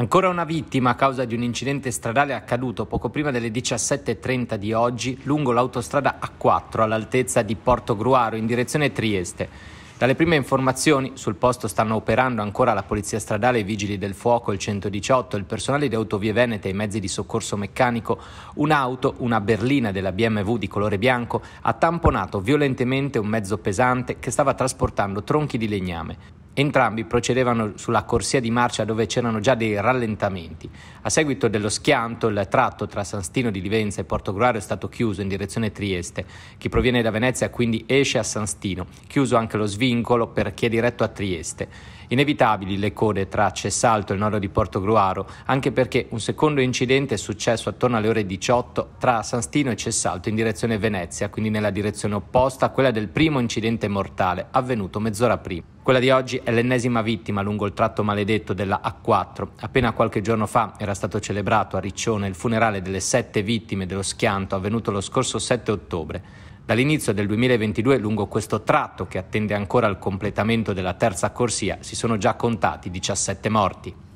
Ancora una vittima a causa di un incidente stradale accaduto poco prima delle 17.30 di oggi lungo l'autostrada A4 all'altezza di Porto Gruaro in direzione Trieste. Dalle prime informazioni sul posto stanno operando ancora la Polizia Stradale, i Vigili del Fuoco, il 118, il personale di Autovie Venete e i mezzi di soccorso meccanico. Un'auto, una berlina della BMW di colore bianco, ha tamponato violentemente un mezzo pesante che stava trasportando tronchi di legname. Entrambi procedevano sulla corsia di marcia dove c'erano già dei rallentamenti. A seguito dello schianto, il tratto tra San Stino di Livenza e Porto Gruaro è stato chiuso in direzione Trieste. Chi proviene da Venezia quindi esce a San Stino, chiuso anche lo svincolo per chi è diretto a Trieste. Inevitabili le code tra Cessalto e il nodo di Porto Gruaro, anche perché un secondo incidente è successo attorno alle ore 18 tra San Stino e Cessalto in direzione Venezia, quindi nella direzione opposta a quella del primo incidente mortale avvenuto mezz'ora prima. Quella di oggi è l'ennesima vittima lungo il tratto maledetto della A4. Appena qualche giorno fa era stato celebrato a Riccione il funerale delle sette vittime dello schianto avvenuto lo scorso 7 ottobre. Dall'inizio del 2022 lungo questo tratto, che attende ancora il completamento della terza corsia, si sono già contati 17 morti.